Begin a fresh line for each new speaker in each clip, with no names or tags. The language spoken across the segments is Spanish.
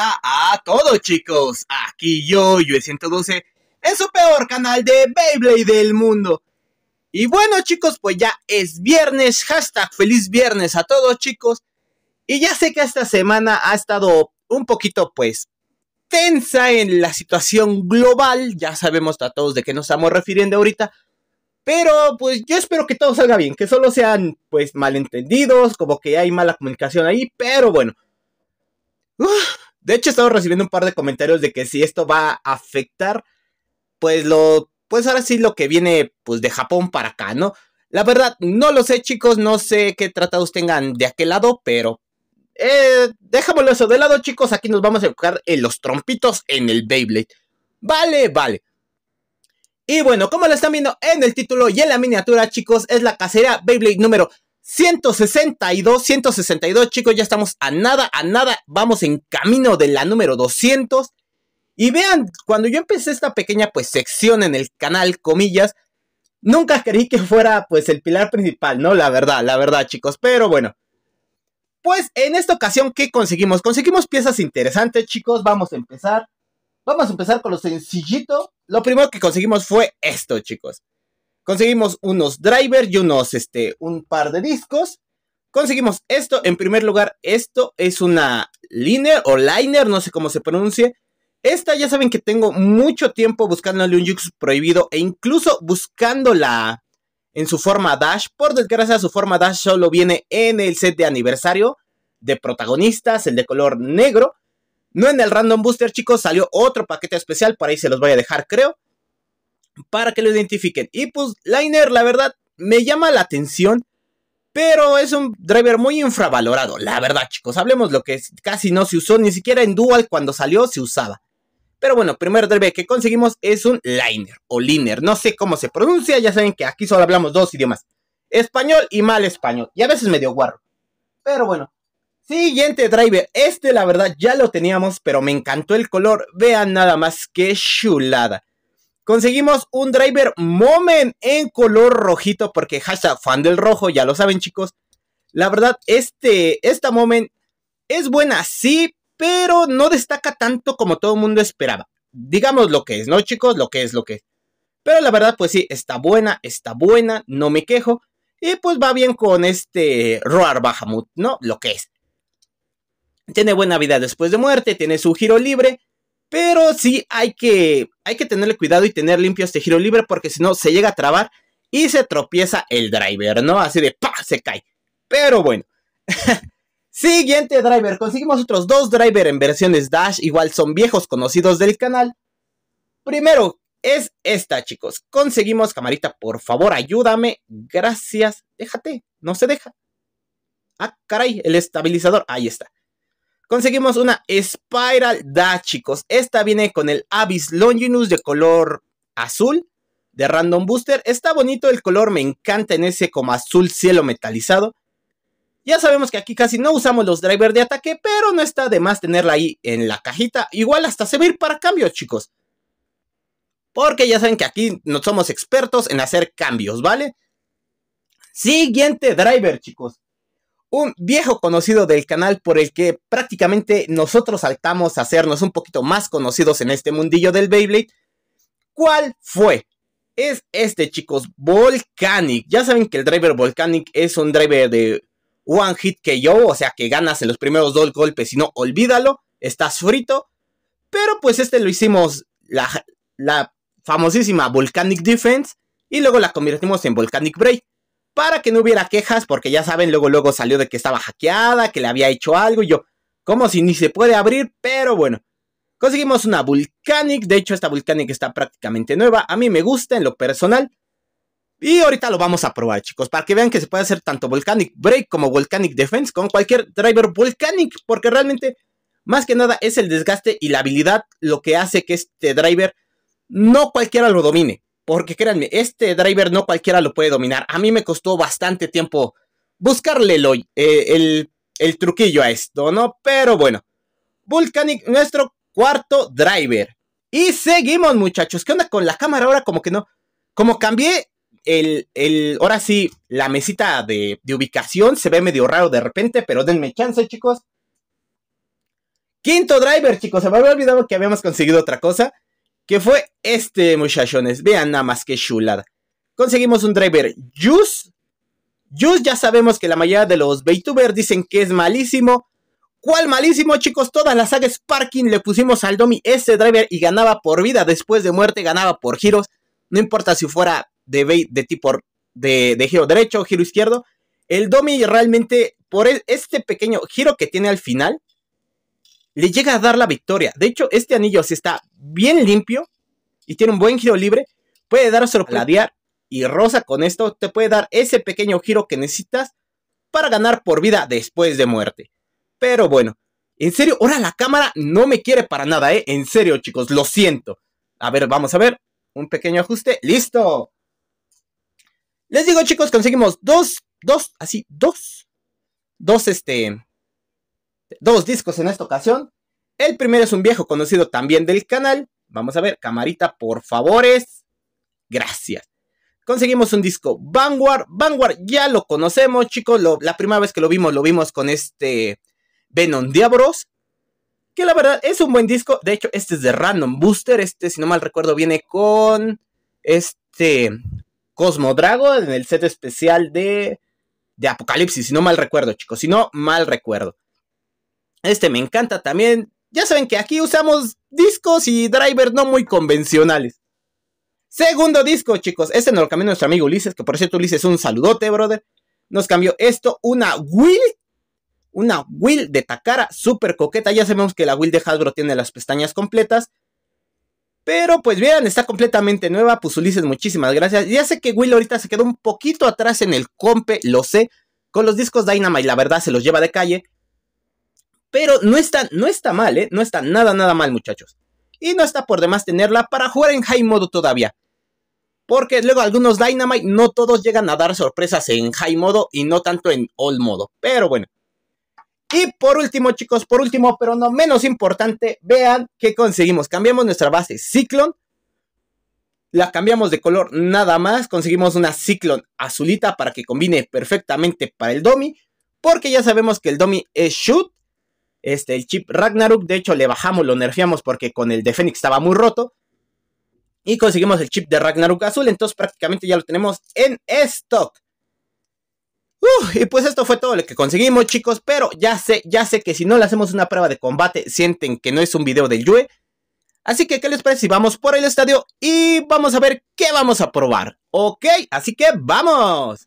a todos chicos, aquí yo, yo 112 es su peor canal de Beyblade del mundo. Y bueno chicos, pues ya es viernes, hashtag feliz viernes a todos chicos. Y ya sé que esta semana ha estado un poquito pues tensa en la situación global, ya sabemos a todos de qué nos estamos refiriendo ahorita. Pero pues yo espero que todo salga bien, que solo sean pues malentendidos, como que hay mala comunicación ahí, pero bueno. De hecho, estamos recibiendo un par de comentarios de que si esto va a afectar, pues lo, pues ahora sí lo que viene, pues de Japón para acá, ¿no? La verdad, no lo sé, chicos, no sé qué tratados tengan de aquel lado, pero eh, eso de lado, chicos. Aquí nos vamos a enfocar en los trompitos en el Beyblade. Vale, vale. Y bueno, como lo están viendo en el título y en la miniatura, chicos, es la casera Beyblade número 162, 162 chicos, ya estamos a nada, a nada, vamos en camino de la número 200. Y vean, cuando yo empecé esta pequeña pues sección en el canal, comillas, nunca creí que fuera pues el pilar principal, ¿no? La verdad, la verdad chicos, pero bueno. Pues en esta ocasión, ¿qué conseguimos? Conseguimos piezas interesantes chicos, vamos a empezar. Vamos a empezar con lo sencillito. Lo primero que conseguimos fue esto chicos. Conseguimos unos drivers y unos, este, un par de discos. Conseguimos esto. En primer lugar, esto es una liner o liner, no sé cómo se pronuncie. Esta ya saben que tengo mucho tiempo buscándole un Jux prohibido e incluso buscándola en su forma Dash. Por desgracia, su forma Dash solo viene en el set de aniversario de protagonistas, el de color negro. No en el Random Booster, chicos, salió otro paquete especial, por ahí se los voy a dejar, creo para que lo identifiquen. Y pues Liner, la verdad, me llama la atención. Pero es un driver muy infravalorado, la verdad chicos. Hablemos lo que casi no se usó, ni siquiera en Dual cuando salió se usaba. Pero bueno, primer driver que conseguimos es un liner o liner. No sé cómo se pronuncia, ya saben que aquí solo hablamos dos idiomas. Español y mal español. Y a veces medio guarro. Pero bueno. Siguiente driver. Este la verdad ya lo teníamos, pero me encantó el color. Vean nada más que chulada. Conseguimos un driver Moment en color rojito, porque hashtag fan del rojo, ya lo saben chicos. La verdad, este, esta Moment es buena, sí, pero no destaca tanto como todo el mundo esperaba. Digamos lo que es, ¿no chicos? Lo que es, lo que es. Pero la verdad, pues sí, está buena, está buena, no me quejo. Y pues va bien con este Roar Bahamut, ¿no? Lo que es. Tiene buena vida después de muerte, tiene su giro libre. Pero sí hay que, hay que tenerle cuidado y tener limpio este giro libre porque si no se llega a trabar y se tropieza el driver, ¿no? Así de ¡pa! se cae. Pero bueno. Siguiente driver. Conseguimos otros dos driver en versiones Dash. Igual son viejos conocidos del canal. Primero es esta, chicos. Conseguimos, camarita, por favor, ayúdame. Gracias. Déjate. No se deja. Ah, caray, el estabilizador. Ahí está conseguimos una Spiral Da, chicos. Esta viene con el Abyss Longinus de color azul de Random Booster. Está bonito el color, me encanta en ese como azul cielo metalizado. Ya sabemos que aquí casi no usamos los drivers de ataque, pero no está de más tenerla ahí en la cajita. Igual hasta servir para cambios, chicos. Porque ya saben que aquí no somos expertos en hacer cambios, ¿vale? Siguiente driver, chicos un viejo conocido del canal por el que prácticamente nosotros saltamos a hacernos un poquito más conocidos en este mundillo del Beyblade. ¿Cuál fue? Es este, chicos, Volcanic. Ya saben que el driver Volcanic es un driver de One Hit que yo, o sea que ganas en los primeros dos golpes, y no, olvídalo, estás frito. Pero pues este lo hicimos la, la famosísima Volcanic Defense y luego la convertimos en Volcanic Break para que no hubiera quejas, porque ya saben, luego luego salió de que estaba hackeada, que le había hecho algo, y yo, como si ni se puede abrir, pero bueno. Conseguimos una Volcanic, de hecho esta Volcanic está prácticamente nueva, a mí me gusta en lo personal. Y ahorita lo vamos a probar, chicos, para que vean que se puede hacer tanto Volcanic Break como Volcanic Defense con cualquier driver Volcanic, porque realmente, más que nada, es el desgaste y la habilidad lo que hace que este driver no cualquiera lo domine. Porque créanme, este driver no cualquiera lo puede dominar. A mí me costó bastante tiempo buscarle eh, el, el truquillo a esto, ¿no? Pero bueno. Vulcanic, nuestro cuarto driver. Y seguimos, muchachos. ¿Qué onda con la cámara ahora? Como que no. Como cambié el. el ahora sí, la mesita de, de ubicación se ve medio raro de repente, pero denme chance, chicos. Quinto driver, chicos. Se me había olvidado que habíamos conseguido otra cosa que fue este, muchachones. Vean nada más que chulada. Conseguimos un driver Juice. Juice ya sabemos que la mayoría de los VTubers dicen que es malísimo. ¿Cuál malísimo, chicos? Todas las sagas Sparking le pusimos al Domi este driver y ganaba por vida. Después de muerte ganaba por giros. No importa si fuera de, de tipo de, de giro derecho o giro izquierdo. El Domi realmente, por e, este pequeño giro que tiene al final, le llega a dar la victoria. De hecho, este anillo, si está bien limpio y tiene un buen giro libre, puede dar sorpresa y Rosa con esto te puede dar ese pequeño giro que necesitas para ganar por vida después de muerte. Pero bueno, en serio, ahora la cámara no me quiere para nada, ¿eh? En serio, chicos, lo siento. A ver, vamos a ver. Un pequeño ajuste. ¡Listo! Les digo, chicos, conseguimos dos, dos, así, dos. Dos, este, dos discos en esta ocasión. El primero es un viejo conocido también del canal. Vamos a ver, camarita, por favores. Gracias. Conseguimos un disco Vanguard. Vanguard ya lo conocemos, chicos. la primera vez que lo vimos, lo vimos con este Venom Diabros. Que la verdad es un buen disco. De hecho, este es de Random Booster. Este, si no mal recuerdo, viene con este Cosmo Drago en el set especial de, de Apocalipsis. Si no mal recuerdo, chicos. Si no mal recuerdo. Este me encanta también. Ya saben que aquí usamos discos y drivers no muy convencionales. Segundo disco, chicos. Este nos lo cambió nuestro amigo Ulises, que por cierto, Ulises, un saludote, brother. Nos cambió esto, una Will. Una Will de Takara, súper coqueta. Ya sabemos que la Will de Hasbro tiene las pestañas completas. Pero pues vean, está completamente nueva. Pues Ulises, muchísimas gracias. Ya sé que Will ahorita se quedó un poquito atrás en el compe, lo sé. Con los discos Dynamite, la verdad, se los lleva de calle. Pero no está, no está mal, ¿eh? No está nada, nada mal, muchachos. Y no está por demás tenerla para jugar en high modo todavía. Porque luego algunos Dynamite no todos llegan a dar sorpresas en high modo y no tanto en all modo. Pero bueno. Y por último, chicos, por último, pero no menos importante, vean que conseguimos. Cambiamos nuestra base Cyclone. La cambiamos de color nada más. Conseguimos una Cyclone azulita para que combine perfectamente para el Domi. Porque ya sabemos que el Domi es Shoot este, el chip Ragnarok. De hecho, le bajamos, lo nerfeamos porque con el de Fénix estaba muy roto. Y conseguimos el chip de Ragnarok azul. Entonces prácticamente ya lo tenemos en stock. y pues esto fue todo lo que conseguimos, chicos. Pero ya sé, ya sé que si no le hacemos una prueba de combate, sienten que no es un video del Yue. Así que, ¿qué les parece si vamos por el estadio y vamos a ver qué vamos a probar? ¿Ok? Así que, ¡vamos!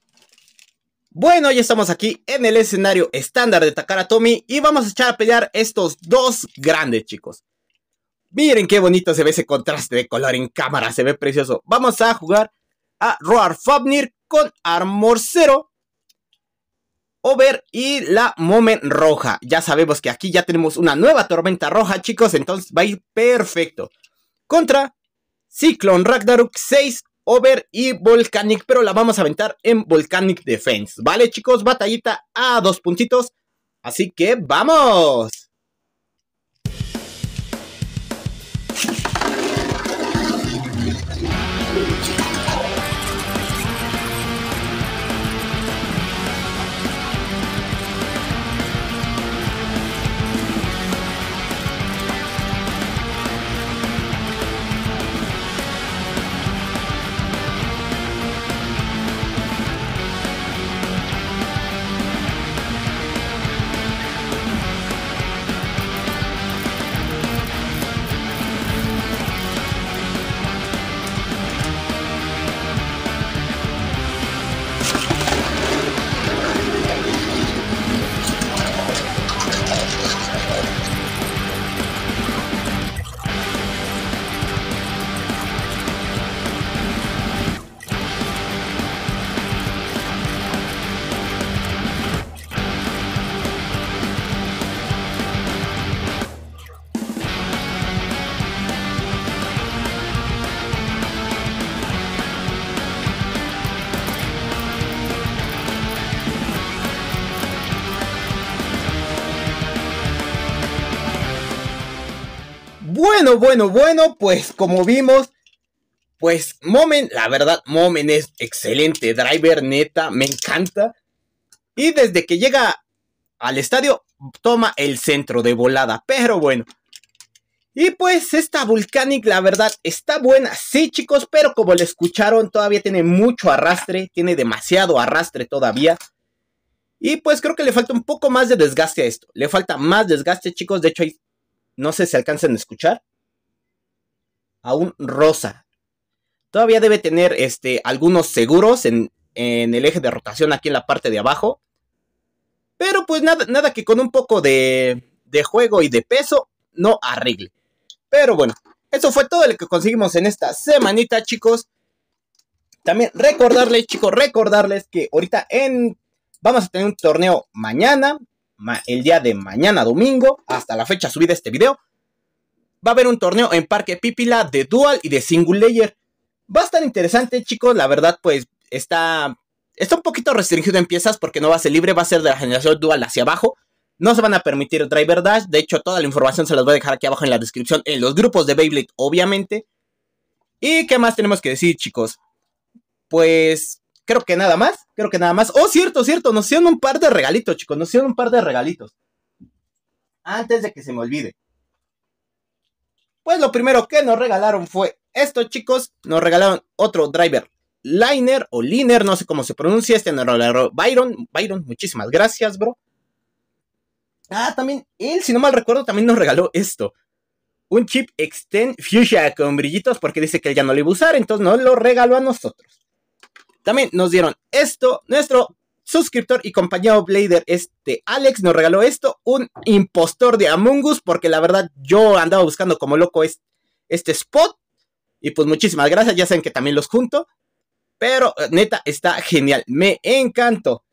Bueno, ya estamos aquí en el escenario estándar de Takara Tommy y vamos a echar a pelear estos dos grandes, chicos. Miren qué bonito se ve ese contraste de color en cámara, se ve precioso. Vamos a jugar a Roar Fabnir con Armor 0, Over y la Momen Roja. Ya sabemos que aquí ya tenemos una nueva tormenta roja, chicos, entonces va a ir perfecto. Contra Cyclone Ragnarok 6, Over y Volcanic, pero la vamos a aventar en Volcanic Defense. ¿Vale, chicos? Batallita a dos puntitos. Así que vamos. Bueno, bueno, bueno, pues como vimos, pues Momen, la verdad, Momen es excelente driver, neta, me encanta. Y desde que llega al estadio, toma el centro de volada, pero bueno. Y pues esta Volcanic, la verdad, está buena, sí chicos, pero como le escucharon, todavía tiene mucho arrastre, tiene demasiado arrastre todavía. Y pues creo que le falta un poco más de desgaste a esto, le falta más desgaste chicos, de hecho no sé si alcanzan a escuchar aún rosa. Todavía debe tener este, algunos seguros en, en el eje de rotación aquí en la parte de abajo. Pero pues nada, nada que con un poco de, de juego y de peso no arregle. Pero bueno, eso fue todo lo que conseguimos en esta semanita, chicos. También recordarles, chicos, recordarles que ahorita en vamos a tener un torneo mañana, el día de mañana domingo, hasta la fecha subida este video va a haber un torneo en Parque Pipila de Dual y de Single Layer. Va a estar interesante, chicos. La verdad, pues está, está un poquito restringido en piezas porque no va a ser libre, va a ser de la generación Dual hacia abajo. No se van a permitir Driver Dash. De hecho, toda la información se las voy a dejar aquí abajo en la descripción, en los grupos de Beyblade, obviamente. ¿Y qué más tenemos que decir, chicos? Pues creo que nada más. Creo que nada más. Oh, cierto, cierto. Nos hicieron un par de regalitos, chicos. Nos hicieron un par de regalitos. Antes de que se me olvide. Pues lo primero que nos regalaron fue esto, chicos. Nos regalaron otro driver Liner o Liner, no sé cómo se pronuncia. Este nos regaló Byron. Byron, muchísimas gracias, bro. Ah, también él, si no mal recuerdo, también nos regaló esto. Un chip Extend fusion con brillitos porque dice que él ya no lo iba a usar, entonces nos lo regaló a nosotros. También nos dieron esto, nuestro suscriptor y compañero Blader, este Alex, nos regaló esto, un impostor de Among Us, porque la verdad yo andaba buscando como loco este, spot. Y pues muchísimas gracias, ya saben que también los junto. Pero eh, neta, está genial, me encantó.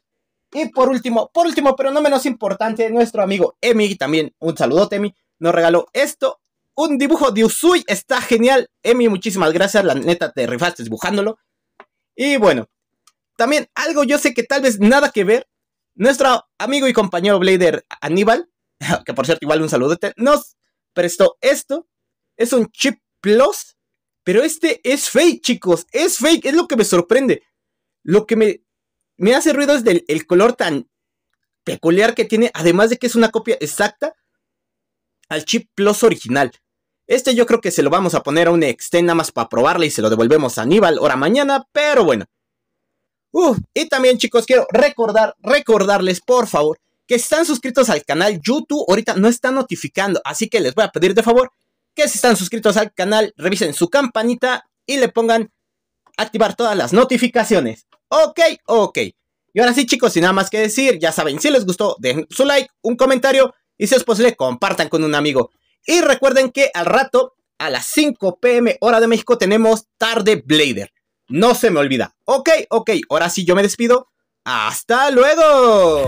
Y por último, por último, pero no menos importante, nuestro amigo Emi, también un saludote Emi, nos regaló esto. Un dibujo de Usui, está genial. Emi, muchísimas gracias, la neta te rifaste dibujándolo. Y bueno, también algo yo sé que tal vez nada que ver. Nuestro amigo y compañero Blader Aníbal, que por cierto igual un saludote, nos prestó esto. Es un chip plus, pero este es fake, chicos. Es fake, es lo que me sorprende. Lo que me, hace ruido es del el color tan peculiar que tiene, además de que es una copia exacta al chip plus original. Este yo creo que se lo vamos a poner a un extend nada más para probarle y se lo devolvemos a Aníbal ahora mañana, pero bueno y también chicos, quiero recordar, recordarles por favor que están suscritos al canal YouTube, ahorita no están notificando, así que les voy a pedir de favor que si están suscritos al canal, revisen su campanita y le pongan activar todas las notificaciones. Ok, ok. Y ahora sí chicos, sin nada más que decir, ya saben, si les gustó, dejen su like, un comentario y si es posible, compartan con un amigo. Y recuerden que al rato, a las 5 pm hora de México, tenemos tarde Blader. No se me olvida. Ok, ok, ahora sí yo me despido. ¡Hasta luego!